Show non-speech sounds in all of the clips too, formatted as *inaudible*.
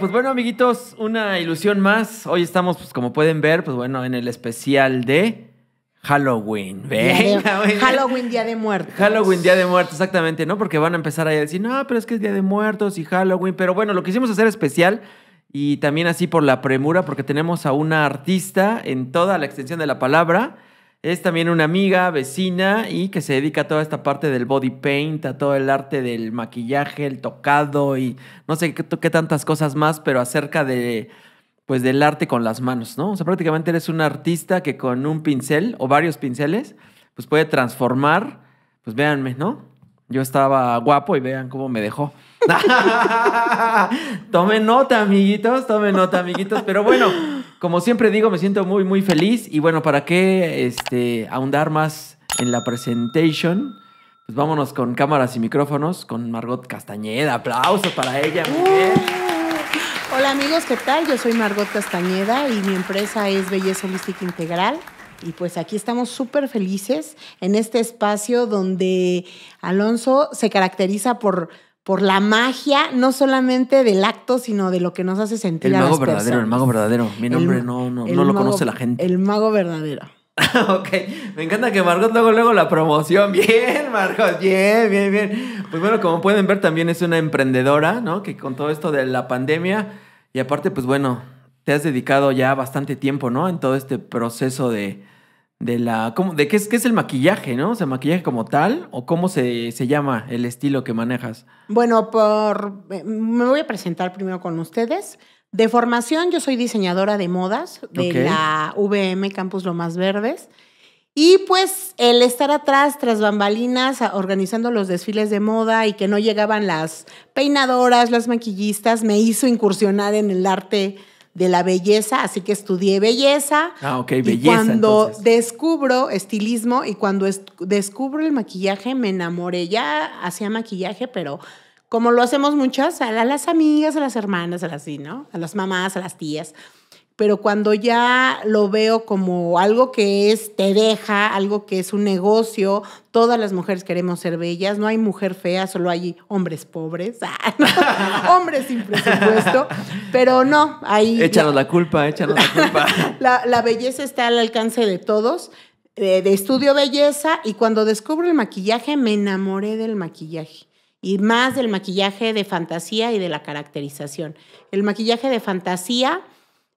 Pues bueno, amiguitos, una ilusión más. Hoy estamos, pues como pueden ver, pues bueno, en el especial de Halloween. *laughs* Halloween, Día de Muertos. Halloween, Día de Muertos, exactamente, ¿no? Porque van a empezar a decir, no, pero es que es Día de Muertos y Halloween. Pero bueno, lo quisimos hacer especial y también así por la premura, porque tenemos a una artista en toda la extensión de la palabra es también una amiga, vecina y que se dedica a toda esta parte del body paint, a todo el arte del maquillaje, el tocado y no sé qué, qué tantas cosas más, pero acerca de pues del arte con las manos, ¿no? O sea, prácticamente eres un artista que con un pincel o varios pinceles pues puede transformar, pues véanme, ¿no? Yo estaba guapo y vean cómo me dejó. *laughs* tomen nota, amiguitos, tomen nota, amiguitos, pero bueno, como siempre digo, me siento muy, muy feliz. Y bueno, ¿para qué este, ahondar más en la presentación? Pues vámonos con cámaras y micrófonos, con Margot Castañeda. Aplausos para ella. Uh. hola amigos, ¿qué tal? Yo soy Margot Castañeda y mi empresa es Belleza Holística Integral. Y pues aquí estamos súper felices en este espacio donde Alonso se caracteriza por por la magia, no solamente del acto, sino de lo que nos hace sentir. El mago verdadero, el mago verdadero. Mi nombre no, no, lo conoce la gente. El mago verdadero. *laughs* ok, me encanta que Margot luego, luego la promoción. *laughs* Bien, Margot, bien, bien, bien. Pues bueno, como pueden ver, también es una emprendedora, ¿no? Que con todo esto de la pandemia y aparte, pues bueno, te has dedicado ya bastante tiempo, ¿no? En todo este proceso de, de la. ¿De qué es, qué es el maquillaje, no? O sea, maquillaje como tal, o cómo se, llama el estilo que manejas. Bueno, por. Eh, me voy a presentar primero con ustedes. De formación, yo soy diseñadora de modas de la VM Campus Lomas Verdes. Y pues el estar atrás, tras bambalinas, organizando los desfiles de moda y que no llegaban las peinadoras, las maquillistas, me hizo incursionar en el arte de la belleza, así que estudié belleza. Ah, ok, belleza. Y cuando descubro estilismo y cuando descubro el maquillaje, me enamoré. Ya hacía maquillaje, pero como lo hacemos muchas, a las amigas, a las hermanas, a las, ¿no? A las mamás, a las tías pero cuando ya lo veo como algo que es te deja, algo que es un negocio, todas las mujeres queremos ser bellas, no hay mujer fea, solo hay hombres pobres, *laughs* ah, hombres sin presupuesto, pero no, ahí... Échanos la, culpa, échanos la culpa. *laughs* la, belleza está al alcance de todos. Eh, de, estudio belleza y cuando descubro el maquillaje me enamoré del maquillaje y más del maquillaje de fantasía y de la caracterización. El maquillaje de fantasía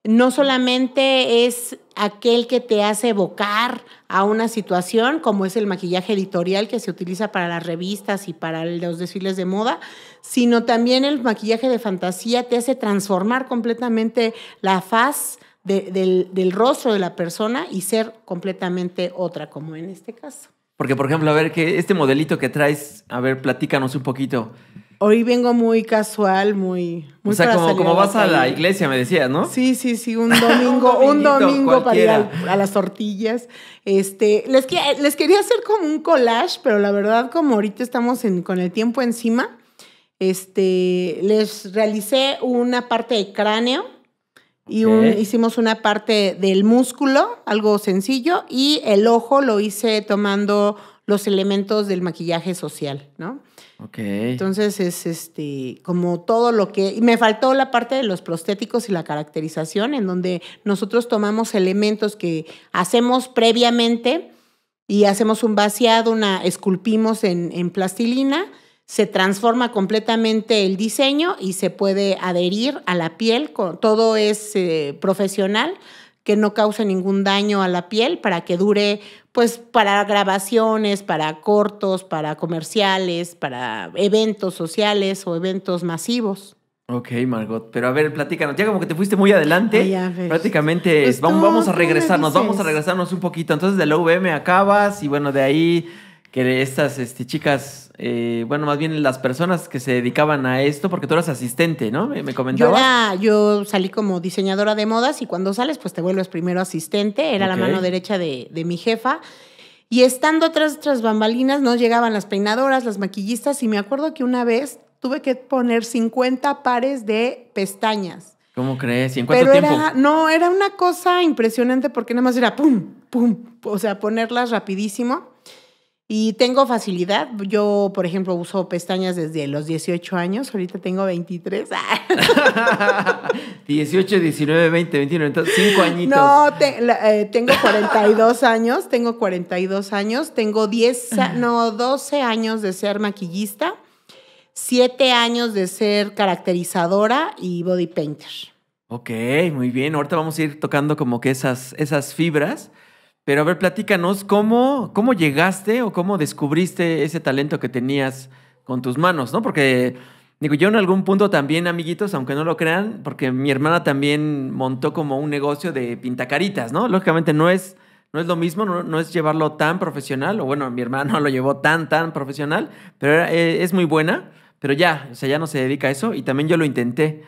no solamente es aquel que te hace evocar a una situación, como es el maquillaje editorial que se utiliza para las revistas y para los desfiles de moda, sino también el maquillaje de fantasía te hace transformar completamente la faz del, del rostro de la persona y ser completamente otra, como en este caso. Porque, por ejemplo, a ver, que este modelito que traes, a ver, platícanos un poquito. Hoy vengo muy casual, muy... muy o sea, como, vas a la iglesia, me decías, ¿no? Sí, sí, sí, un *laughs* domingo, un, domingo para ir a, las tortillas. Este, les, les quería hacer como un collage, pero la verdad, como ahorita estamos en, con el tiempo encima, este, les realicé una parte de cráneo y hicimos una parte del músculo, algo sencillo, y el ojo lo hice tomando los elementos del maquillaje social, ¿no? Entonces es este, como todo lo que. Y me faltó la parte de los prostéticos y la caracterización, en donde nosotros tomamos elementos que hacemos previamente y hacemos un vaciado, una, esculpimos en, plastilina, se transforma completamente el diseño y se puede adherir a la piel, todo es eh, profesional que no cause ningún daño a la piel para que dure pues para grabaciones, para cortos, para comerciales, para eventos sociales o eventos masivos. Ok, Margot, pero a ver, platícanos. Ya como que te fuiste muy adelante. Prácticamente pues vamos, vamos a regresarnos, vamos a regresarnos un poquito. Entonces de la UVM acabas y bueno, de ahí que estas este, chicas, eh, bueno, más bien las personas que se dedicaban a esto, porque tú eras asistente, ¿no? Me, comentaba. Yo, salí como diseñadora de modas y cuando sales, pues te vuelves primero asistente, era la mano derecha de, mi jefa. Y estando tras, otras bambalinas, no llegaban las peinadoras, las maquillistas, y me acuerdo que una vez tuve que poner 50 pares de pestañas. ¿Cómo crees? en cuánto tiempo? no, era una cosa impresionante porque nada más era pum, pum, o sea, ponerlas rapidísimo. Y tengo facilidad. Yo, por ejemplo, uso pestañas desde los 18 años. Ahorita tengo 23. 18, 19, 20, 21, entonces 5 añitos. No, eh, tengo 42 años. Tengo 42 años. Tengo 10, no, 12 años de ser maquillista, 7 años de ser caracterizadora y body painter. Ok, muy bien. Ahorita vamos a ir tocando como que esas, esas fibras. Pero a ver, platícanos, ¿cómo, cómo llegaste o cómo descubriste ese talento que tenías con tus manos, ¿no? Porque Digo, yo en algún punto también, amiguitos, aunque no lo crean, porque mi hermana también montó como un negocio de pintacaritas, ¿no? Lógicamente no es, no es lo mismo, no, es llevarlo tan profesional, o bueno, mi hermana no *laughs* lo llevó tan, tan profesional, pero eh, es muy buena, pero ya, o sea, ya no se dedica a eso y también yo lo intenté.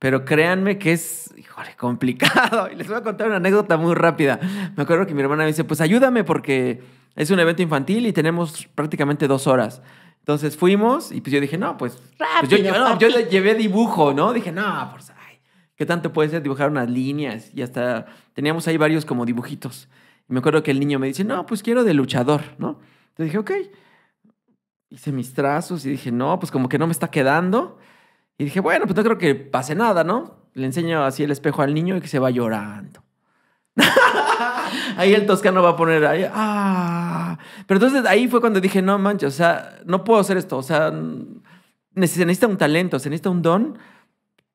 Pero créanme que es, complicado. *laughs* Y les voy a contar una anécdota muy rápida. Me acuerdo que mi hermana me dice, pues ayúdame porque es un evento infantil y tenemos prácticamente dos horas. Entonces fuimos y pues yo dije, no, pues, pues rápido, yo, le llevé dibujo, ¿no? Dije, no, por ay, ¿qué tanto puede ser dibujar unas líneas? Y hasta teníamos ahí varios como dibujitos. Y me acuerdo que el niño me dice, no, pues quiero de luchador, ¿no? Entonces dije, ok. Hice mis trazos y dije, no, pues como que no me está quedando. Y dije, bueno, pues no creo que pase nada, ¿no? Le enseño así el espejo al niño y que se va llorando. *laughs* ahí el toscano va a poner ahí, ah. Pero entonces ahí fue cuando dije, no manches, o sea, no puedo hacer esto, o sea, se necesita un talento, se necesita un don,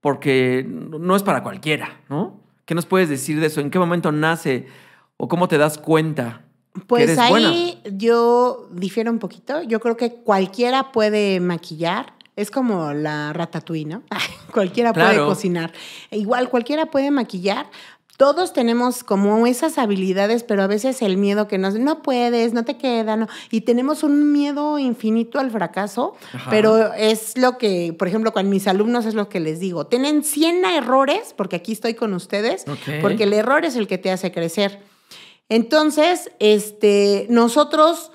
porque no es para cualquiera, ¿no? ¿Qué nos puedes decir de eso? ¿En qué momento nace o cómo te das cuenta? Pues ahí yo difiero un poquito. Yo creo que cualquiera puede maquillar, es como la ratatouille, ¿no? *laughs* cualquiera puede cocinar. E igual, cualquiera puede maquillar. Todos tenemos como esas habilidades, pero a veces el miedo que nos, no puedes, no te queda, no. Y tenemos un miedo infinito al fracaso, pero es lo que, por ejemplo, con mis alumnos es lo que les digo. Tienen 100 errores, porque aquí estoy con ustedes, porque el error es el que te hace crecer. Entonces, este, nosotros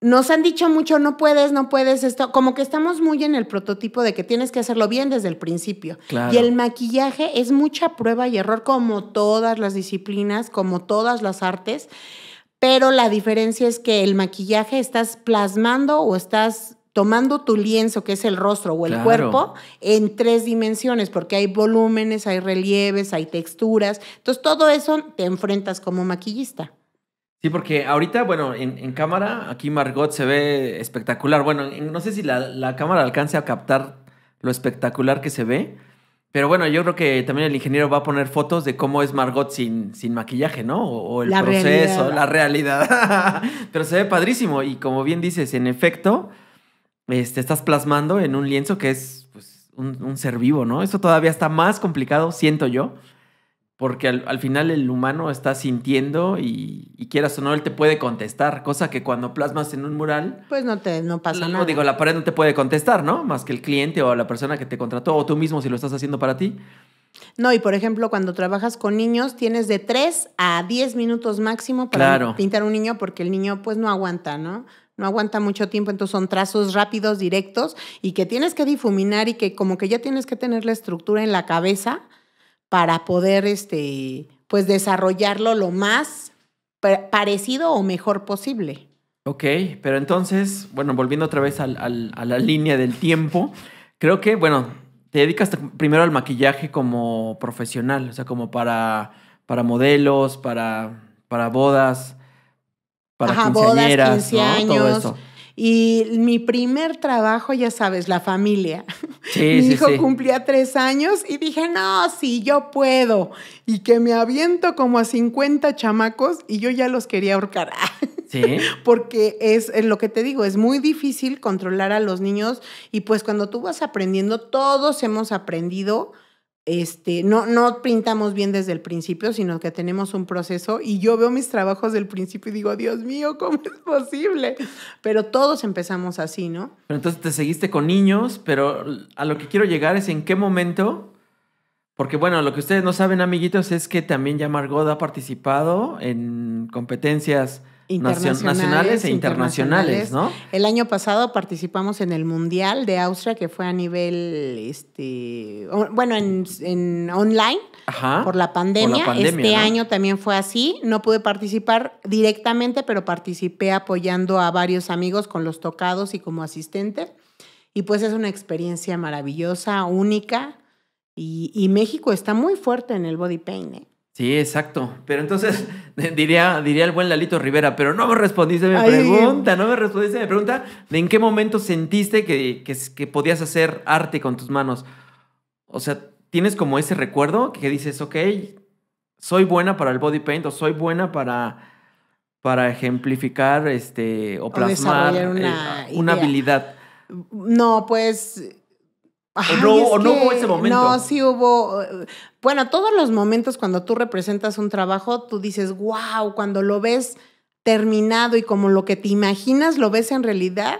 nos han dicho mucho, no puedes, no puedes, esto, como que estamos muy en el prototipo de que tienes que hacerlo bien desde el principio. Y el maquillaje es mucha prueba y error, como todas las disciplinas, como todas las artes, pero la diferencia es que el maquillaje estás plasmando o estás tomando tu lienzo, que es el rostro o el cuerpo, en tres dimensiones, porque hay volúmenes, hay relieves, hay texturas. Entonces, todo eso te enfrentas como maquillista. Sí, porque ahorita, bueno, en, cámara, aquí Margot se ve espectacular. Bueno, no sé si la, cámara alcance a captar lo espectacular que se ve, pero bueno, yo creo que también el ingeniero va a poner fotos de cómo es Margot sin, sin maquillaje, ¿no? O, el proceso, la realidad. *laughs* pero se ve padrísimo y como bien dices, en efecto, este, estás plasmando en un lienzo que es pues, un, un ser vivo, ¿no? Eso todavía está más complicado, siento yo, porque al, final el humano está sintiendo y, quieras o no, él te puede contestar, cosa que cuando plasmas en un mural... Pues no te no pasa no, Digo, la pared no te puede contestar, ¿no? Más que el cliente o la persona que te contrató o tú mismo si lo estás haciendo para ti. No, y por ejemplo, cuando trabajas con niños, tienes de 3 a 10 minutos máximo para pintar un niño porque el niño pues no aguanta, ¿no? no aguanta mucho tiempo, entonces son trazos rápidos, directos y que tienes que difuminar y que como que ya tienes que tener la estructura en la cabeza para poder este, pues desarrollarlo lo más parecido o mejor posible. Ok, pero entonces, bueno, volviendo otra vez a la línea del tiempo, creo que, bueno, te dedicas primero al maquillaje como profesional, o sea, como para, para modelos, para, para bodas, para Ajá, quinceañeras, años. Todo eso. Y mi primer trabajo, ya sabes, la familia. *laughs* mi hijo cumplía tres años y dije, no, si yo puedo. Y que me aviento como a 50 chamacos y yo ya los quería ahorcar. *laughs* Porque es, es, lo que te digo, es muy difícil controlar a los niños y pues cuando tú vas aprendiendo, todos hemos aprendido este, no, no pintamos bien desde el principio, sino que tenemos un proceso y yo veo mis trabajos del principio y digo, Dios mío, ¿cómo es posible? Pero todos empezamos así, ¿no? Pero entonces te seguiste con niños, pero a lo que quiero llegar es en qué momento, porque bueno, lo que ustedes no saben, amiguitos, es que también ya Margot ha participado en competencias nacionales e internacionales, ¿no? El año pasado participamos en el Mundial de Austria, que fue a nivel, este, bueno, en, online por, la pandemia. este año también fue así. No pude participar directamente, pero participé apoyando a varios amigos con los tocados y como asistente. Y pues es una experiencia maravillosa, única. Y, México está muy fuerte en el body paint. ¿eh? Sí, exacto. Pero entonces *laughs* diría, diría el buen Lalito Rivera, pero no me respondiste a mi pregunta, no me respondiste a mi pregunta de en qué momento sentiste que, que, podías hacer arte con tus manos. O sea, tienes como ese recuerdo que dices, ok, soy buena para el body paint o soy buena para, para ejemplificar este, o plasmar una eh, habilidad. No, pues ¿O, no, hubo ese momento? No, sí hubo. Eh, bueno, todos los momentos cuando tú representas un trabajo, tú dices, wow, cuando lo ves terminado y como lo que te imaginas lo ves en realidad,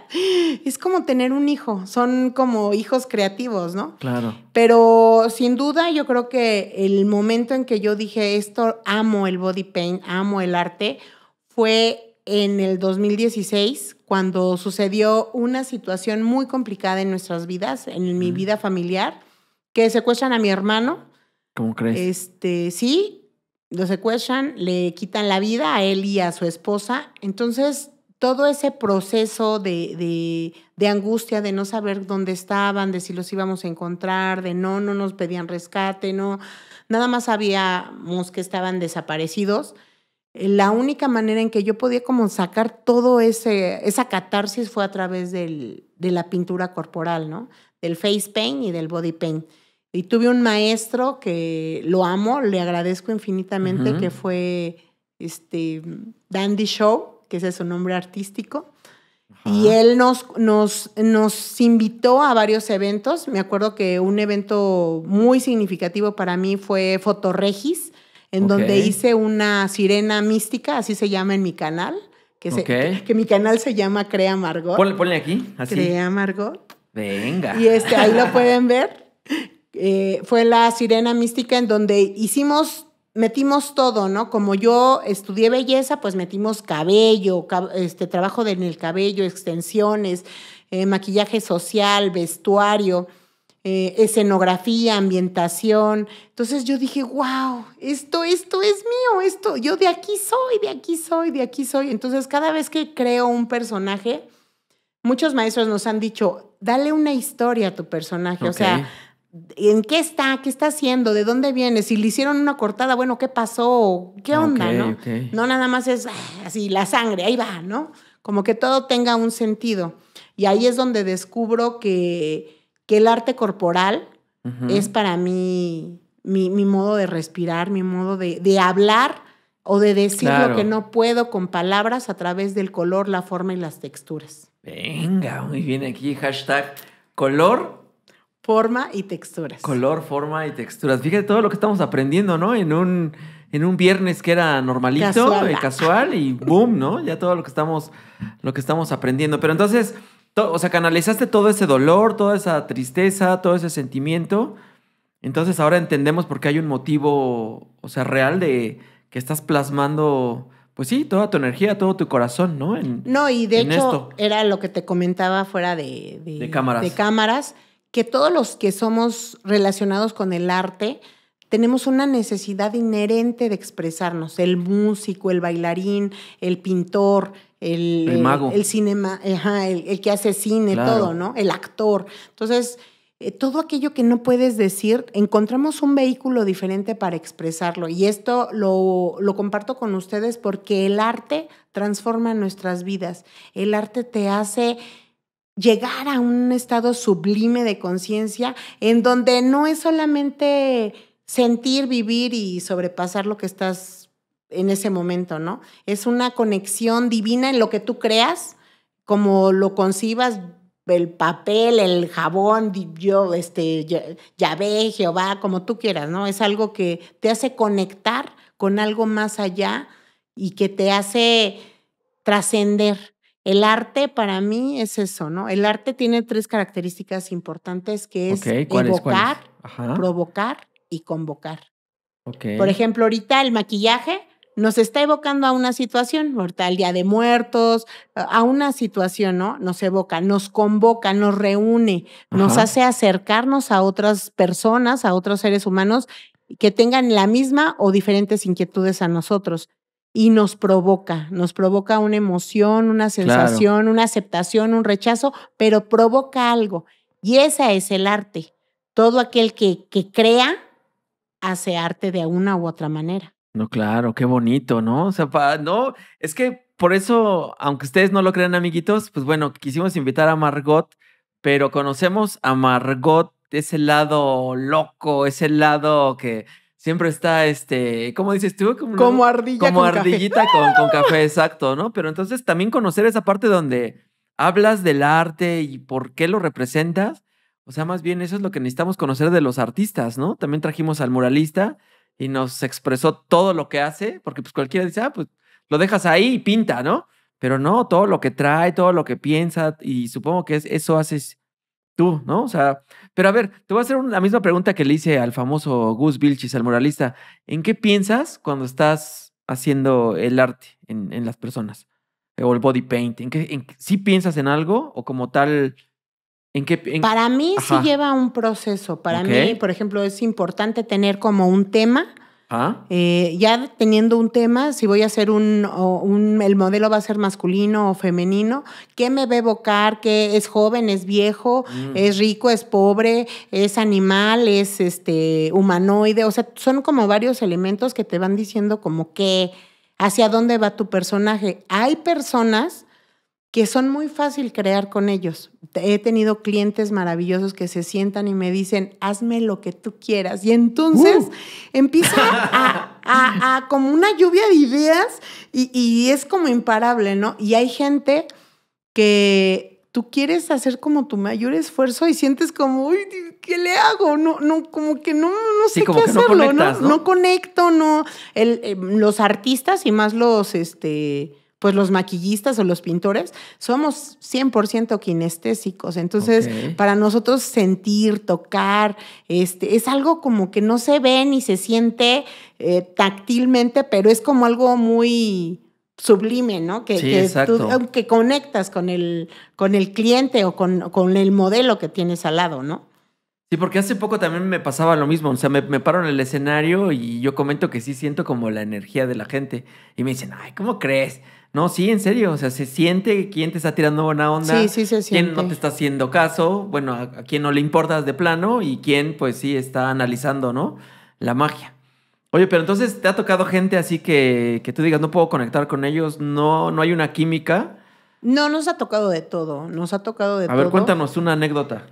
es como tener un hijo, son como hijos creativos, ¿no? Claro. Pero sin duda yo creo que el momento en que yo dije esto, amo el body paint, amo el arte, fue en el 2016 cuando sucedió una situación muy complicada en nuestras vidas, en mi vida familiar, que secuestran a mi hermano. ¿Cómo crees? Este, sí, lo secuestran, le quitan la vida a él y a su esposa. Entonces, todo ese proceso de, de, de angustia, de no saber dónde estaban, de si los íbamos a encontrar, de no, no nos pedían rescate, no, nada más sabíamos que estaban desaparecidos la única manera en que yo podía como sacar todo ese, esa catarsis fue a través de la pintura corporal, ¿no? Del face paint y del body paint. Y tuve un maestro que lo amo, le agradezco infinitamente, que fue este, Dandy Show, que ese es su nombre artístico. Y él nos, nos invitó a varios eventos. Me acuerdo que un evento muy significativo para mí fue Regis en donde hice una sirena mística, así se llama en mi canal, que, se, que, mi canal se llama Crea Margot. Ponle, ponle aquí, así. Crea Margot. Venga. Y este, ahí lo pueden ver. Eh, fue la sirena mística en donde hicimos metimos todo, ¿no? Como yo estudié belleza, pues metimos cabello, este trabajo en el cabello, extensiones, eh, maquillaje social, vestuario. Eh, escenografía, ambientación. Entonces yo dije, wow, esto, esto es mío, esto, yo de aquí soy, de aquí soy, de aquí soy. Entonces cada vez que creo un personaje, muchos maestros nos han dicho, dale una historia a tu personaje, o sea, ¿en qué está? ¿Qué está haciendo? ¿De dónde viene? Si le hicieron una cortada, bueno, ¿qué pasó? ¿Qué onda? ¿no? no nada más es ah, así, la sangre, ahí va, ¿no? Como que todo tenga un sentido. Y ahí es donde descubro que que el arte corporal es para mí mi, modo de respirar, mi modo de, hablar o de decir lo que no puedo con palabras a través del color, la forma y las texturas. Venga, muy bien aquí, hashtag color. Forma y texturas. Color, forma y texturas. Fíjate todo lo que estamos aprendiendo, ¿no? En un, en un viernes que era normalito, casual, eh, casual y boom, ¿no? Ya todo lo que estamos, lo que estamos aprendiendo. Pero entonces, o sea, canalizaste todo ese dolor, toda esa tristeza, todo ese sentimiento. Entonces ahora entendemos por qué hay un motivo, o sea, real de que estás plasmando, pues sí, toda tu energía, todo tu corazón, ¿no? no, y de hecho era lo que te comentaba fuera de, de, de cámaras, que todos los que somos relacionados con el arte, tenemos una necesidad inherente de expresarnos, el músico, el bailarín, el pintor, el, eh, mago. El, cinema, el, que hace cine, todo, ¿no? El actor. Entonces, eh, todo aquello que no puedes decir, encontramos un vehículo diferente para expresarlo. Y esto lo, lo comparto con ustedes porque el arte transforma nuestras vidas. El arte te hace llegar a un estado sublime de conciencia en donde no es solamente sentir, vivir y sobrepasar lo que estás en ese momento, ¿no? Es una conexión divina en lo que tú creas, como lo concibas, el papel, el jabón, yo, este, Yahvé, Jehová, como tú quieras, ¿no? Es algo que te hace conectar con algo más allá y que te hace trascender. El arte para mí es eso, ¿no? El arte tiene tres características importantes que es evocar, provocar y convocar. Okay. Por ejemplo, ahorita el maquillaje nos está evocando a una situación, mortal al Día de Muertos, a una situación, ¿no? Nos evoca, nos convoca, nos reúne, nos hace acercarnos a otras personas, a otros seres humanos que tengan la misma o diferentes inquietudes a nosotros. Y nos provoca, nos provoca una emoción, una sensación, una aceptación, un rechazo, pero provoca algo. Y esa es el arte. Todo aquel que, que crea hace arte de una u otra manera. No, claro, qué bonito, ¿no? O sea, no, es que por eso, aunque ustedes no lo crean, amiguitos, pues bueno, quisimos invitar a Margot, pero conocemos a Margot, ese lado loco, ese lado que siempre está, este, ¿cómo dices tú? Como, como ardilla Como ardillita con café, *laughs* exacto, ¿no? Pero entonces también conocer esa parte donde hablas del arte y por qué lo representas. O sea, más bien eso es lo que necesitamos conocer de los artistas, ¿no? También trajimos al muralista y nos expresó todo lo que hace, porque pues cualquiera dice, ah, pues lo dejas ahí y pinta, ¿no? Pero no, todo lo que trae, todo lo que piensa, y supongo que es, eso haces tú, ¿no? O sea, pero a ver, te voy a hacer la misma pregunta que le hice al famoso Gus Vilchis, al moralista. ¿En qué piensas cuando estás haciendo el arte en, las personas? O el body painting. ¿Sí piensas en algo o como tal para mí sí lleva un proceso. Para mí, por ejemplo, es importante tener como un tema. Eh, ya teniendo un tema, si voy a hacer un, el modelo va a ser masculino o femenino, ¿qué me va a evocar? ¿Qué es joven, es viejo, mm. es rico, es pobre, es animal, es este humanoide? O sea, son como varios elementos que te van diciendo como que hacia dónde va tu personaje. Hay personas que son muy fácil crear con ellos. He tenido clientes maravillosos que se sientan y me dicen, hazme lo que tú quieras. Y entonces uh. empieza a, como una lluvia de ideas y, es como imparable, ¿no? Y hay gente que tú quieres hacer como tu mayor esfuerzo y sientes como, uy, ¿qué le hago? No, no, como que no, no sé qué hacerlo, no, ¿no? conecto, no. Eh, los artistas y más los, este pues los maquillistas o los pintores somos 100% kinestésicos. Entonces, para nosotros sentir, tocar, este, es algo como que no se ve ni se siente eh, táctilmente, pero es como algo muy sublime, ¿no? Que, que, que conectas con el, con el cliente o con, el modelo que tienes al lado, ¿no? Sí, porque hace poco también me pasaba lo mismo. O sea, me, me, paro en el escenario y yo comento que sí siento como la energía de la gente. Y me dicen, ay, ¿cómo crees? No, sí, en serio. O sea, se siente quién te está tirando buena onda. Sí, siente. Quién no te está haciendo caso. Bueno, a, quién no le importas de plano y quién, pues sí, está analizando, ¿no? La magia. Oye, pero entonces te ha tocado gente así que, tú digas, no puedo conectar con ellos, no, no hay una química. No, nos ha tocado de todo. Nos ha tocado de todo. A ver, cuéntanos una anécdota.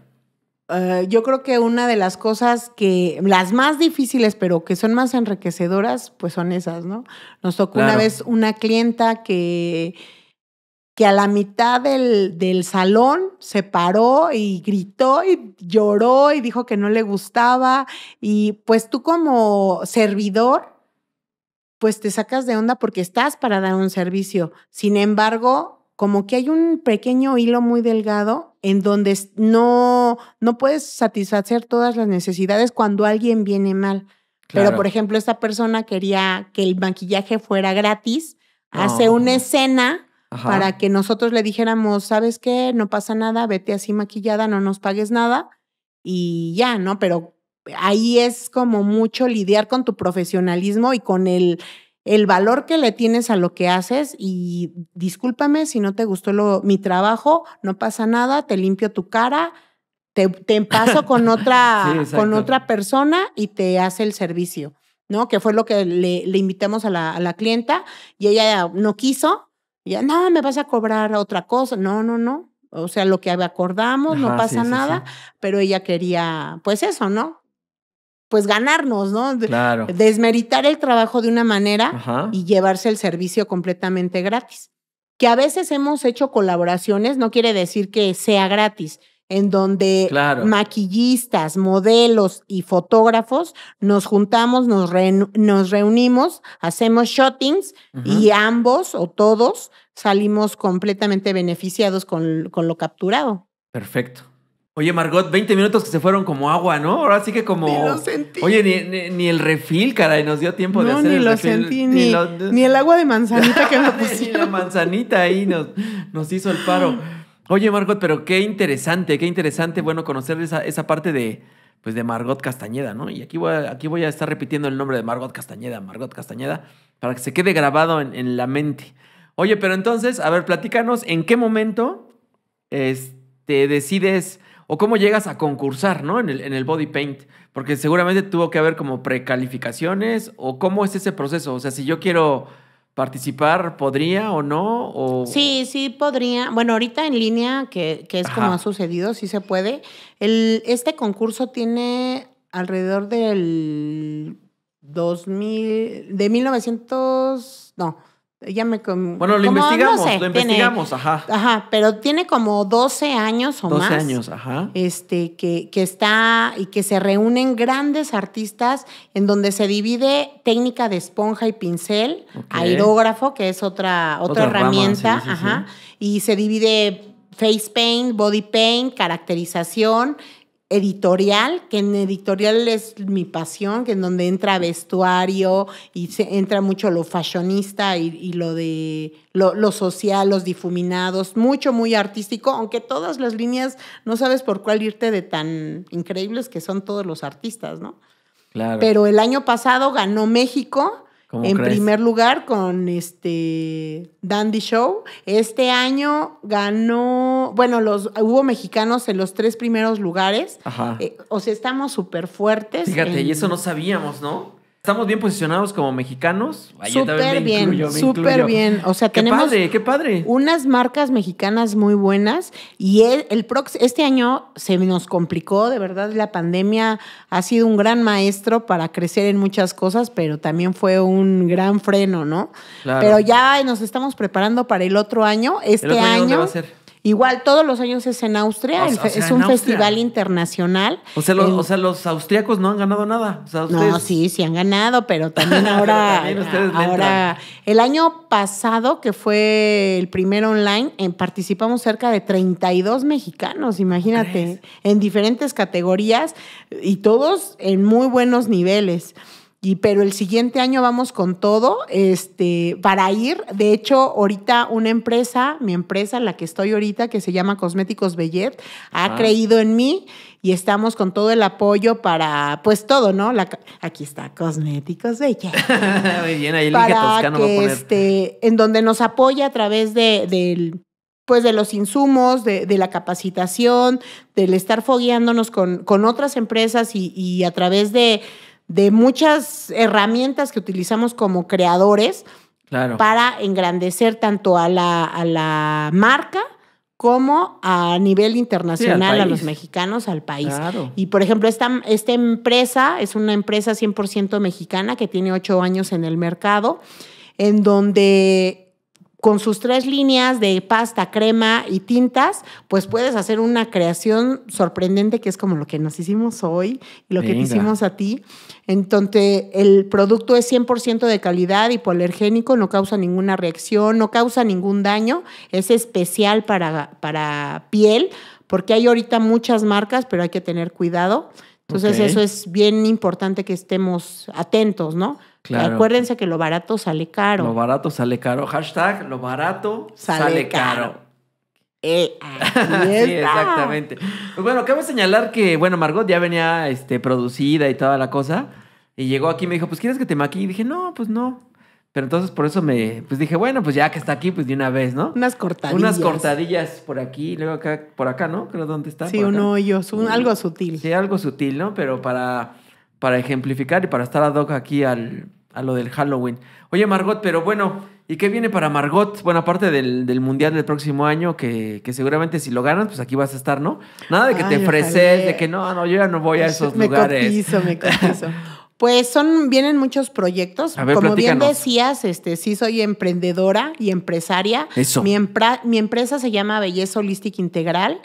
Eh, yo creo que una de las cosas que, las más difíciles, pero que son más enriquecedoras, pues son esas, ¿no? Nos tocó una vez una clienta que, que a la mitad del, del, salón se paró y gritó y lloró y dijo que no le gustaba. Y pues tú como servidor, pues te sacas de onda porque estás para dar un servicio. Sin embargo, como que hay un pequeño hilo muy delgado en donde no, no puedes satisfacer todas las necesidades cuando alguien viene mal. Pero, por ejemplo, esta persona quería que el maquillaje fuera gratis, hace ah. una escena para que nosotros le dijéramos, ¿sabes qué? No pasa nada, vete así maquillada, no nos pagues nada y ya, ¿no? Pero ahí es como mucho lidiar con tu profesionalismo y con el el valor que le tienes a lo que haces y discúlpame si no te gustó lo, mi trabajo, no pasa nada, te limpio tu cara, te, paso con *laughs* otra, con otra persona y te hace el servicio, ¿no? Que fue lo que le, invitamos a la, a la, clienta y ella no quiso, ya, no, me vas a cobrar otra cosa, no, no, no. O sea, lo que acordamos, no pasa nada, pero ella quería, pues eso, ¿no? pues ganarnos, ¿no? Claro. Desmeritar el trabajo de una manera y llevarse el servicio completamente gratis. Que a veces hemos hecho colaboraciones, no quiere decir que sea gratis, en donde maquillistas, modelos y fotógrafos nos juntamos, nos, nos reunimos, hacemos shootings y ambos o todos salimos completamente beneficiados con, con lo capturado. Perfecto. Oye, Margot, 20 minutos que se fueron como agua, ¿no? Ahora sí que como. Ni lo sentí. Oye, ni, el refil, caray, nos dio tiempo de hacer ni el lo Sentí, ni, lo ni el agua de manzanita que nos *laughs* pusieron. la manzanita ahí nos, nos hizo el paro. Oye, Margot, pero qué interesante, qué interesante, bueno, conocer esa, esa parte de, pues de Margot Castañeda, ¿no? Y aquí voy, a, aquí voy a estar repitiendo el nombre de Margot Castañeda, Margot Castañeda, para que se quede grabado en, en la mente. Oye, pero entonces, a ver, platícanos, ¿en qué momento este, decides o cómo llegas a concursar, ¿no? En el, en el body paint, porque seguramente tuvo que haber como precalificaciones o cómo es ese proceso, o sea, si yo quiero participar, ¿podría o no? Sí, sí, podría. Bueno, ahorita en línea, que, que es como ha sucedido, sí se puede. El, este concurso tiene alrededor del 2000, de 1900, no, bueno, lo investigamos, lo investigamos, ajá. Ajá, pero tiene como 12 años o más. 12 años, ajá. Este, que, está y que se reúnen grandes artistas en donde se divide técnica de esponja y pincel, aerógrafo, que es otra, otra, herramienta, ajá, y se divide face paint, body paint, caracterización, editorial, que en editorial es mi pasión, que en donde entra vestuario y se entra mucho lo fashionista y, lo de lo, lo, social, los difuminados, mucho, muy artístico, aunque todas las líneas no sabes por cuál irte de tan increíbles que son todos los artistas, ¿no? Claro. Pero el año pasado ganó México en primer lugar con este Dandy Show. Este año ganó, bueno, los hubo mexicanos en los tres primeros lugares. Eh, o sea, estamos súper fuertes. Fíjate, y eso no sabíamos, ¿no? Estamos bien posicionados como mexicanos. Súper bien, súper bien. O sea, tenemos padre, qué padre. unas marcas mexicanas muy buenas y el, el este año se nos complicó, de verdad, la pandemia ha sido un gran maestro para crecer en muchas cosas, pero también fue un gran freno, ¿no? Pero ya nos estamos preparando para el otro año. Este año, Igual todos los años es en Austria, es un festival internacional. O sea, los, austríacos austriacos no han ganado nada. No, sí, sí han ganado, pero también *laughs* ahora, ahora el año pasado, que fue el primer online, eh, participamos cerca de 32 mexicanos, imagínate, en diferentes categorías y todos en muy buenos niveles y pero el siguiente año vamos con todo este, para ir. De hecho, ahorita una empresa, mi empresa, la que estoy ahorita, que se llama Cosméticos Bellet, ha ah. creído en mí y estamos con todo el apoyo para, pues todo, ¿no? aquí está, Cosméticos Bellet. *laughs* Muy bien, ahí el para a poner. Este, en donde nos apoya a través de, del pues de los insumos, de, la capacitación, del estar fogueándonos con, con otras empresas y a través de, de muchas herramientas que utilizamos como creadores para engrandecer tanto a la, a la marca como a nivel internacional a los mexicanos, al país. Y por ejemplo, esta, esta empresa es una empresa 100% mexicana que tiene ocho años en el mercado, en donde con sus tres líneas de pasta, crema y tintas, pues puedes hacer una creación sorprendente que es como lo que nos hicimos hoy y lo que hicimos a ti. Entonces, el producto es 100% de calidad, y hipoalergénico, no causa ninguna reacción, no causa ningún daño, es especial para, para piel, porque hay ahorita muchas marcas, pero hay que tener cuidado. Entonces, eso es bien importante que estemos atentos, ¿no? Acuérdense que lo barato sale caro. Lo barato sale caro. Hashtag lo barato sale, caro. Eh, *laughs* sí, exactamente. Pues bueno, cabe señalar que, bueno, Margot ya venía este, producida y toda la cosa. Y llegó aquí y me dijo, pues ¿quieres que te maquille? Y dije, no, pues no. Pero entonces por eso me, pues dije, bueno, pues ya que está aquí, pues de una vez, ¿no? Unas cortadillas. Unas cortadillas por aquí, luego acá, por acá, ¿no? Creo dónde está. Sí, un hoyo, algo sutil. Sí, algo sutil, ¿no? Pero para, para ejemplificar y para estar ad hoc aquí al, a lo del Halloween. Oye, Margot, pero bueno, ¿y qué viene para Margot? Bueno, aparte del, Mundial del próximo año, que, que, seguramente si lo ganas, pues aquí vas a estar, ¿no? Nada de que te ofreces, de que no, no, yo ya no voy a esos *laughs* me lugares. me cotizo. *laughs* Pues son, vienen muchos proyectos. Como bien decías, este, sí soy emprendedora y empresaria. Eso. Mi, empresa se llama Belleza Holística Integral.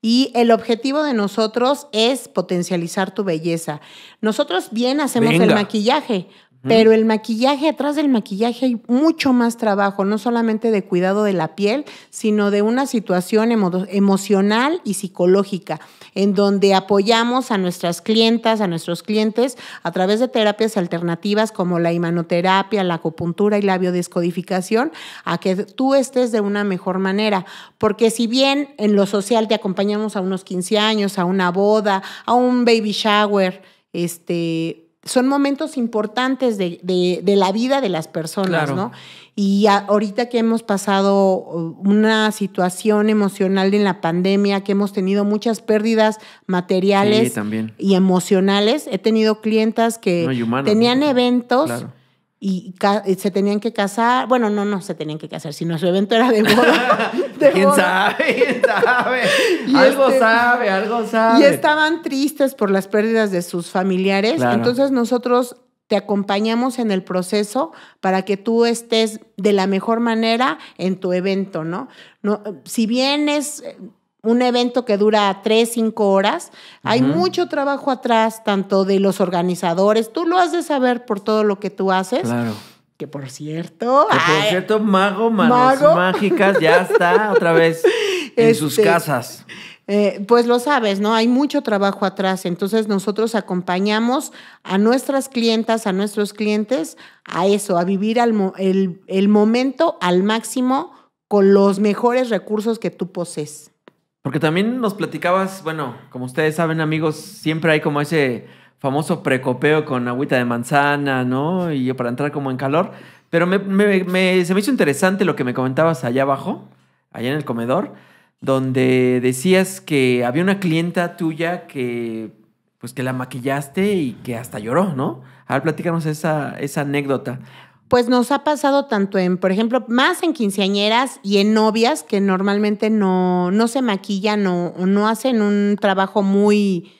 Y el objetivo de nosotros es potencializar tu belleza. Nosotros bien hacemos el maquillaje, pero el maquillaje, atrás del maquillaje hay mucho más trabajo, no solamente de cuidado de la piel, sino de una situación emocional y psicológica, en donde apoyamos a nuestras clientas, a nuestros clientes, a través de terapias alternativas como la imanoterapia, la acupuntura y la biodescodificación, a que tú estés de una mejor manera. Porque si bien en lo social te acompañamos a unos 15 años, a una boda, a un baby shower, este son momentos importantes de, de, la vida de las personas, ¿no? Y ahorita que hemos pasado uh, una situación emocional en la pandemia, que hemos tenido muchas pérdidas materiales y emocionales, he tenido clientas que tenían eventos y se tenían que casar. Bueno, no, no se tenían que casar, sino su evento era de boda. *laughs* ¿Quién sabe? sabe? *laughs* algo este, sabe, algo sabe. Y estaban tristes por las pérdidas de sus familiares. Entonces nosotros te acompañamos en el proceso para que tú estés de la mejor manera en tu evento, ¿no? no si bien es un evento que dura tres, cinco horas. Hay mucho trabajo atrás, tanto de los organizadores. Tú lo has de saber por todo lo que tú haces. Claro. Que por cierto. Que por cierto, Mago Manos Mágicas ya está otra vez *laughs* en sus este, casas. Eh, pues lo sabes, ¿no? Hay mucho trabajo atrás. Entonces nosotros acompañamos a nuestras clientas, a nuestros clientes, a eso, a vivir el, el momento al máximo con los mejores recursos que tú posees. Porque también nos platicabas, bueno, como ustedes saben, amigos, siempre hay como ese famoso precopeo con agüita de manzana, ¿no? Y para entrar como en calor. Pero me, se me hizo interesante lo que me comentabas allá abajo, allá en el comedor, donde decías que había una clienta tuya que pues que la maquillaste y que hasta lloró, ¿no? A ver, platícanos esa, esa anécdota pues nos ha pasado tanto en, por ejemplo, más en quinceañeras y en novias que normalmente no, no se maquillan o, no hacen un trabajo muy,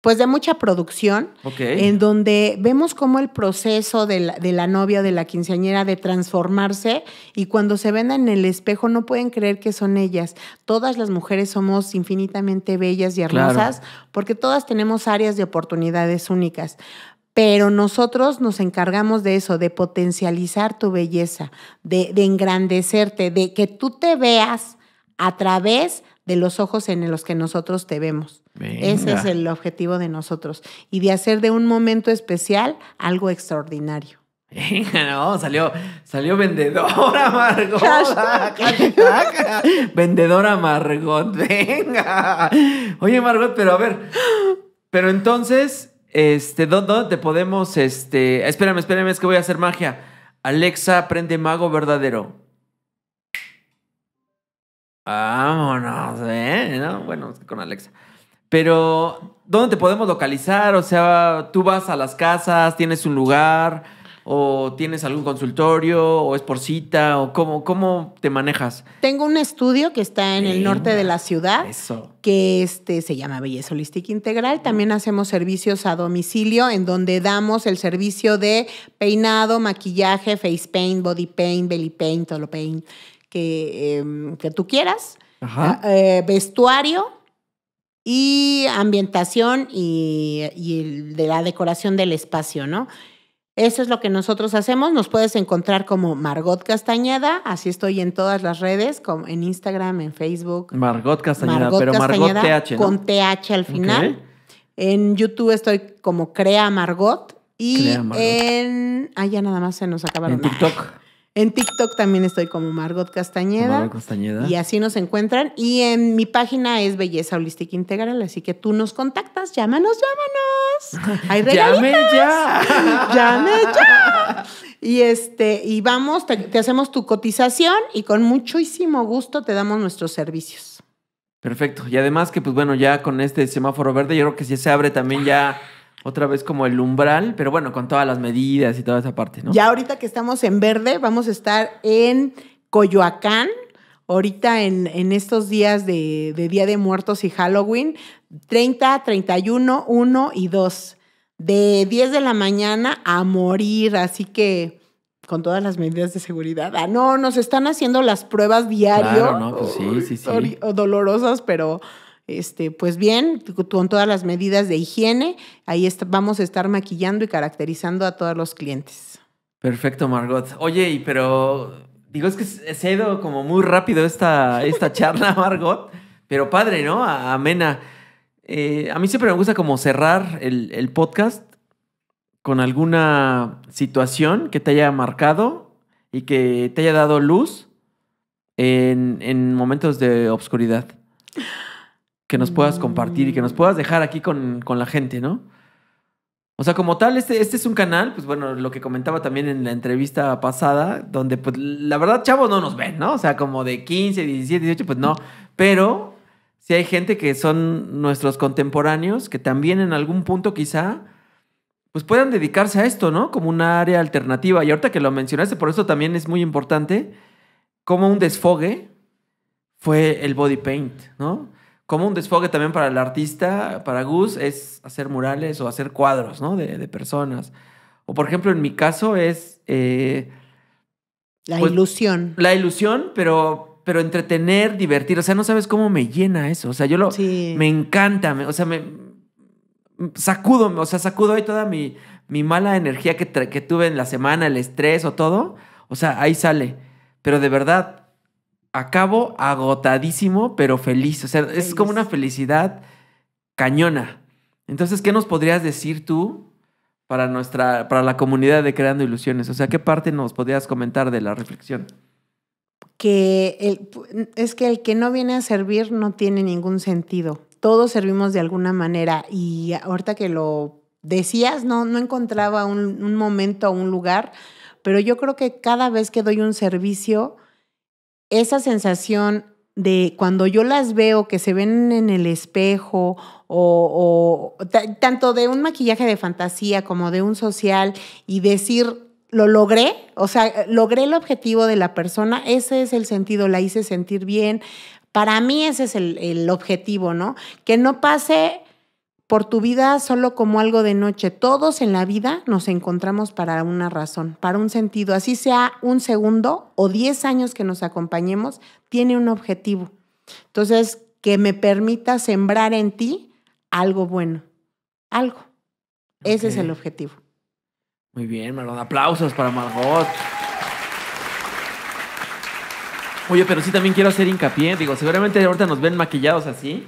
pues de mucha producción, en donde vemos cómo el proceso de la, novia o de la quinceañera de transformarse y cuando se ven en el espejo no pueden creer que son ellas. Todas las mujeres somos infinitamente bellas y hermosas porque todas tenemos áreas de oportunidades únicas pero nosotros nos encargamos de eso, de potencializar tu belleza, de, engrandecerte, de que tú te veas a través de los ojos en los que nosotros te vemos. Ese es el objetivo de nosotros. Y de hacer de un momento especial algo extraordinario. Venga, no, salió, salió vendedora Margot. *laughs* Ah, vendedora Margot, venga. Oye, Margot, pero a ver, pero entonces este, ¿dónde, te podemos? Este, espérame, espérame, es que voy a hacer magia. Alexa, prende mago verdadero. Vámonos, ¿eh? Bueno, con Alexa. Pero, ¿dónde te podemos localizar? O sea, tú vas a las casas, tienes un lugar. ¿O tienes algún consultorio? ¿O es por cita? ¿O cómo, cómo te manejas? Tengo un estudio que está en el norte de la ciudad. Eso. Que este, se llama Belleza Holística Integral. También hacemos servicios a domicilio en donde damos el servicio de peinado, maquillaje, face paint, body paint, belly paint, todo lo paint que, em, que tú quieras. Ah, eh, vestuario y ambientación y, y de la decoración del espacio, ¿no? Eso es lo que nosotros hacemos. Nos puedes encontrar como Margot Castañeda. Así estoy en todas las redes, como en Instagram, en Facebook. Margot Castañeda, pero Margot TH. Con TH al final. En YouTube estoy como Crea Margot. Y en. Ah, ya nada más se nos acabaron. En TikTok. En TikTok también estoy como Margot Castañeda. Margot Castañeda. Y así nos encuentran. Y en mi página es Belleza Holística Integral, así que tú nos contactas, llámanos, llámanos. *laughs* Hay ¡Llame ya! *laughs* ¡Llame ya! Y, este, y vamos, te, hacemos tu cotización y con muchísimo gusto te damos nuestros servicios. Perfecto. Y además que, pues bueno, ya con este semáforo verde, yo creo que si se abre también ya otra vez como el umbral, pero bueno, con todas las medidas y toda esa parte, ¿no? Ya ahorita que estamos en verde, vamos a estar en Coyoacán. Ahorita en, en estos días de, de Día de Muertos y Halloween, 30, 31, 1 y 2 de 10 de la mañana a morir, así que con todas las medidas de seguridad. Ah, no, nos están haciendo las pruebas diarias Claro, no, pues sí, sí, sí. dolorosas, pero este, pues bien, con todas las medidas de higiene, ahí vamos a estar maquillando y caracterizando a todos los clientes. Perfecto, Margot. Oye, pero digo, es que se ha ido como muy rápido esta, *laughs* charla, Margot, pero padre, ¿no? Amena. Eh, a mí siempre me gusta como cerrar el, podcast con alguna situación que te haya marcado y que te haya dado luz en, en momentos de obscuridad. *laughs* que nos puedas compartir y que nos puedas dejar aquí con, la gente, ¿no? O sea, como tal, este, este es un canal, pues bueno, lo que comentaba también en la entrevista pasada, donde pues la verdad chavos no nos ven, ¿no? O sea, como de 15, 17, 18, pues no. Pero si hay gente que son nuestros contemporáneos, que también en algún punto quizá, pues puedan dedicarse a esto, ¿no? Como una área alternativa. Y ahorita que lo mencionaste, por eso también es muy importante, como un desfogue fue el body paint, ¿no? como un desfogue también para el artista, para Gus, es hacer murales o hacer cuadros, ¿no? De, personas. O por ejemplo, en mi caso es... Eh, la pues, ilusión. La ilusión, pero, pero entretener, divertir. O sea, no sabes cómo me llena eso. O sea, yo lo... Sí. Me encanta, me, o sea, me... Sacudo, o sea, sacudo ahí toda mi, mi mala energía que, que tuve en la semana, el estrés o todo. O sea, ahí sale. Pero de verdad, acabo agotadísimo, pero feliz. O sea, es como una felicidad cañona. Entonces, ¿qué nos podrías decir tú para nuestra, para la comunidad de Creando Ilusiones? O sea, ¿qué parte nos podrías comentar de la reflexión? Que es que el que no viene a servir no tiene ningún sentido. Todos servimos de alguna manera y ahorita que lo decías, no, no encontraba un, momento momento, un lugar, pero yo creo que cada vez que doy un servicio, esa sensación de cuando yo las veo que se ven en el espejo o, tanto de un maquillaje de fantasía como de un social y decir, lo logré, o sea, logré el objetivo de la persona, ese es el sentido, la hice sentir bien. Para mí ese es el, el objetivo, ¿no? Que no pase por tu vida solo como algo de noche. Todos en la vida nos encontramos para una razón, para un sentido. Así sea un segundo o diez años que nos acompañemos, tiene un objetivo. Entonces, que me permita sembrar en ti algo bueno, algo. Ese es el objetivo. Muy bien, Marlon. Aplausos para Margot. Oye, pero sí también quiero hacer hincapié. Digo, seguramente ahorita nos ven maquillados así.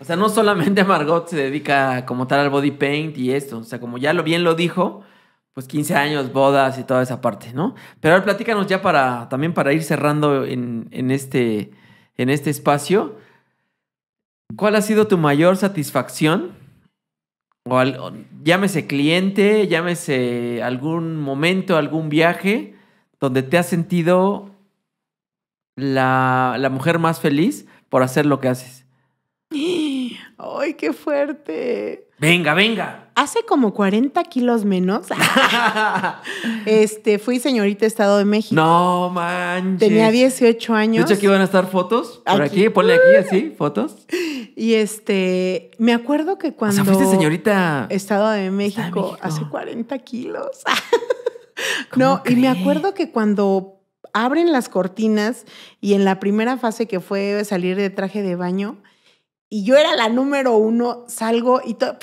O sea, no solamente *laughs* Margot se dedica como tal al body paint y esto. O sea, como ya lo bien lo dijo, pues 15 años, bodas y toda esa parte, ¿no? Pero ahora platícanos ya para también para ir cerrando en, este, en este espacio. ¿Cuál ha sido tu mayor satisfacción? llámese cliente, llámese algún momento, algún viaje donde te has sentido la, la mujer más feliz por hacer lo que haces. *gasps* *gasps* ¡Ah! ¡Ay, qué fuerte! Venga, venga. Hace como 40 kilos menos. *laughs* este, fui señorita Estado de México. No manches. Tenía 18 años. De hecho, aquí van a estar fotos. Por aquí, ponle aquí así, fotos. Y este, me acuerdo que cuando. O sea, fuiste señorita. Estado de México, hace 40 kilos. *laughs* no, y me acuerdo que cuando abren las cortinas y en la primera fase que fue salir de traje de baño, y yo era la número uno, salgo y todo,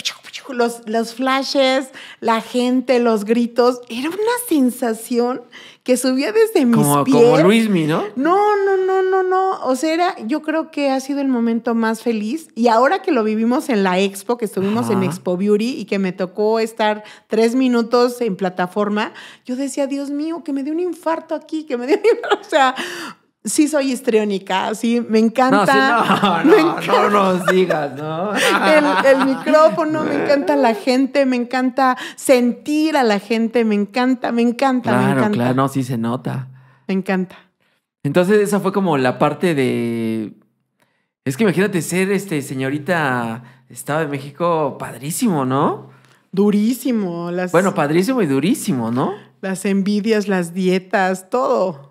los, los flashes, la gente, los gritos, era una sensación que subía desde mis pies. Como Luismi, ¿no? No, no, no, no, no. O sea, era, yo creo que ha sido el momento más feliz. Y ahora que lo vivimos en la expo, que estuvimos en Expo Beauty y que me tocó estar tres minutos en plataforma, yo decía, Dios mío, que me dio un infarto aquí, que me dio un O sea, sí soy histriónica, sí, me encanta. No, *laughs* no, no, nos digas, ¿no? *laughs* el, micrófono, me encanta la gente, me encanta sentir a la gente, me encanta, me encanta, claro, me encanta. Claro, no, sí se nota. Me encanta. Entonces, esa fue como la parte de. Es que imagínate ser este señorita Estado de México, padrísimo, ¿no? Durísimo. Las... Bueno, padrísimo y durísimo, ¿no? Las envidias, las dietas, todo.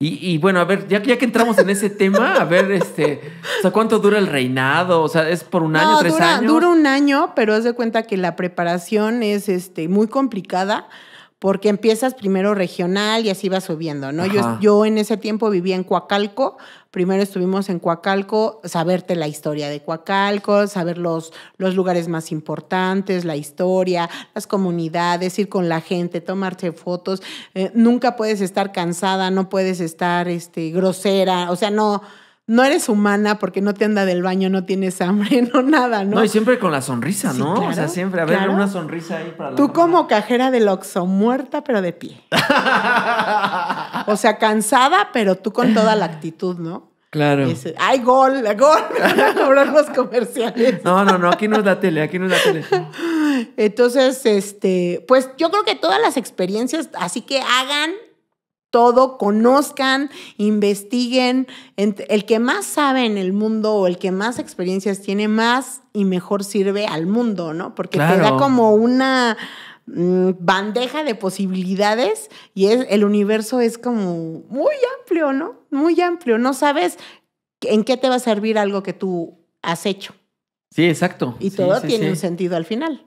Y, bueno, a ver, ya, ya que entramos en ese tema, a ver, este, o ¿cuánto dura el reinado? O sea, ¿es por un año, tres años? Dura un año, pero haz de cuenta que la preparación es este, muy complicada porque empiezas primero regional y así vas subiendo, ¿no? Yo, en ese tiempo vivía en Coacalco, primero estuvimos en Coacalco, saberte la historia de Coacalco, saber los, los lugares más importantes, la historia, las comunidades, ir con la gente, tomarse fotos, eh, nunca puedes estar cansada, no puedes estar este, grosera, o sea, no no eres humana porque no te anda del baño, no tienes hambre, *laughs* no nada, ¿no? No, y siempre con la sonrisa, ¿no? Claro, o sea, siempre, a ver, una sonrisa ahí para la Tú como cajera del Oxxo, muerta pero de pie. *laughs* o sea, cansada, pero tú con toda la actitud, ¿no? Claro. ¡Ay, gol! ¡Gol! los *laughs* comerciales. no, no, no, aquí no es la tele, aquí no es la tele. Entonces, este, pues yo creo que todas las experiencias, así que hagan todo, conozcan, investiguen. El que más sabe en el mundo o el que más experiencias tiene, más y mejor sirve al mundo, ¿no? Porque te da como una mm, bandeja de posibilidades y es, el universo es como muy amplio, ¿no? Muy amplio. No sabes en qué te va a servir algo que tú has hecho. Sí, exacto. Y todo tiene un sentido al final.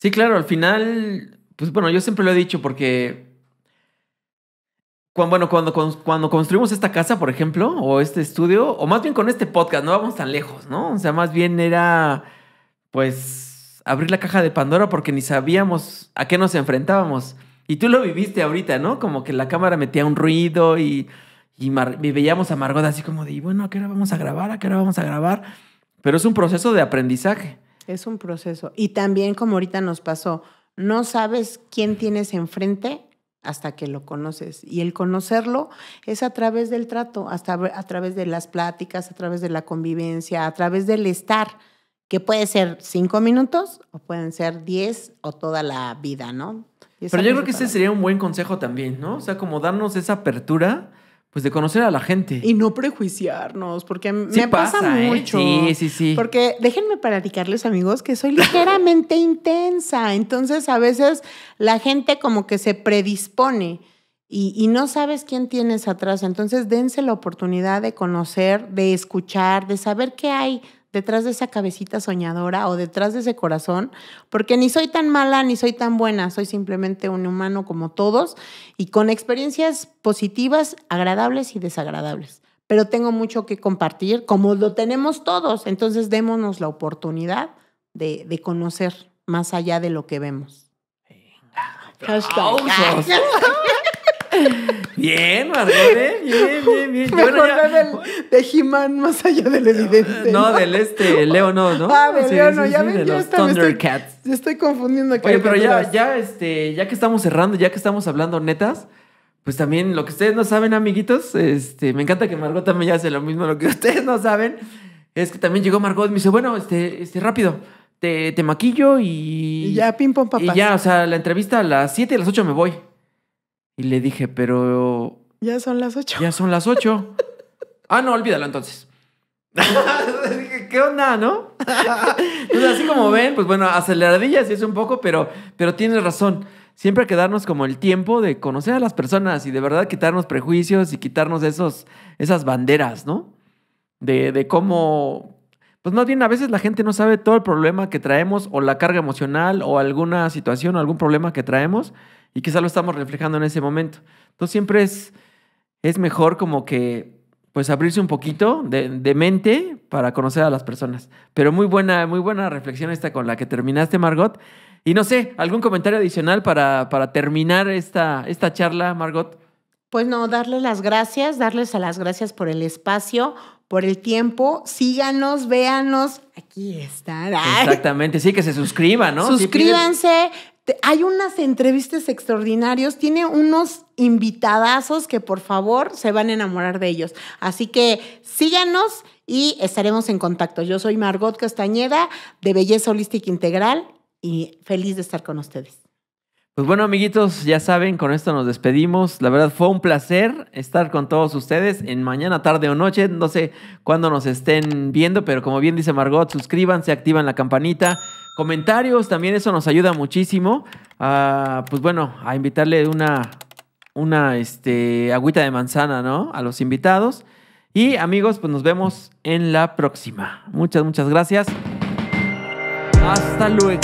Sí, claro, al final, pues bueno, yo siempre lo he dicho porque bueno, cuando, cuando construimos esta casa, por ejemplo, o este estudio, o más bien con este podcast, no vamos tan lejos, ¿no? O sea, más bien era, pues, abrir la caja de Pandora porque ni sabíamos a qué nos enfrentábamos. Y tú lo viviste ahorita, ¿no? Como que la cámara metía un ruido y, veíamos a Margot así como de, bueno, ¿a qué hora vamos a grabar? ¿A qué hora vamos a grabar? Pero es un proceso de aprendizaje. Es un proceso. Y también como ahorita nos pasó, no sabes quién tienes enfrente hasta que lo conoces. Y el conocerlo es a través del trato, hasta a través de las pláticas, a través de la convivencia, a través del estar, que puede ser cinco minutos o pueden ser diez o toda la vida, ¿no? Pero yo creo que ese sería un buen consejo también, ¿no? O sea, como darnos esa apertura pues de conocer a la gente. Y no prejuiciarnos, porque me pasa, ¿eh? mucho. Sí, sí, sí. Porque déjenme platicarles, amigos, que soy ligeramente *laughs* intensa. Entonces, a veces la gente como que se predispone y, y, no sabes quién tienes atrás. Entonces, dense la oportunidad de conocer, de escuchar, de saber qué hay detrás de esa cabecita soñadora o detrás de ese corazón, porque ni soy tan mala ni soy tan buena, soy simplemente un humano como todos y con experiencias positivas, agradables y desagradables. Pero tengo mucho que compartir, como lo tenemos todos, entonces démonos la oportunidad de, conocer más allá de lo que vemos. Venga, *laughs* *laughs* Bien, Margot, ¿eh? bien, bien, bien. del, de He-Man más allá del evidente. No, del este, Leo no, ¿no? *laughs* Ah, no, ya los Estoy, confundiendo. Oye, pero ya, ya, este, ya que estamos cerrando, ya que estamos hablando netas, pues también lo que ustedes no saben, amiguitos, este, me encanta que Margot también hace lo mismo, lo que *laughs* ustedes no saben, es que también llegó Margot y me dice, bueno, este, este, rápido. Te, maquillo y. Y ya, pim, pam, papá. Y ya, o sea, la entrevista a las 7 y a las 8 me voy. Y le dije, pero... Ya son las ocho. Ya son las ocho. *laughs* ah, no, olvídalo entonces. *laughs* ¿Qué onda, no? entonces, *laughs* así como ven, pues bueno, aceleradilla y es un poco, pero, pero tienes razón. Siempre que darnos como el tiempo de conocer a las personas y de verdad quitarnos prejuicios y quitarnos esos, esas banderas, ¿no? De, cómo, pues no bien a veces la gente no sabe todo el problema que traemos o la carga emocional o alguna situación o algún problema que traemos y quizá lo estamos reflejando en ese momento. Entonces siempre es, es mejor como que pues abrirse un poquito de, mente para conocer a las personas. Pero muy buena, muy buena reflexión esta con la que terminaste, Margot. Y no sé, ¿algún comentario adicional para, para terminar esta, esta charla, Margot? Pues no, darles las gracias, darles a las gracias por el espacio, por el tiempo. Síganos, véanos. Aquí está Exactamente, sí, que se suscriban, ¿no? Suscríbanse, hay unas entrevistas extraordinarias, tiene unos invitadazos que por favor se van a enamorar de ellos. Así que síganos y estaremos en contacto. Yo soy Margot Castañeda de Belleza Holística Integral y feliz de estar con ustedes. Pues bueno, amiguitos, ya saben, con esto nos despedimos. La verdad fue un placer estar con todos ustedes en mañana, tarde o noche. No sé cuándo nos estén viendo, pero como bien dice Margot, suscríbanse, activan la campanita. Comentarios, también eso nos ayuda muchísimo. pues bueno, a invitarle una, una este, agüita de manzana, ¿no? A los invitados. Y amigos, pues nos vemos en la próxima. Muchas, muchas gracias. Hasta luego.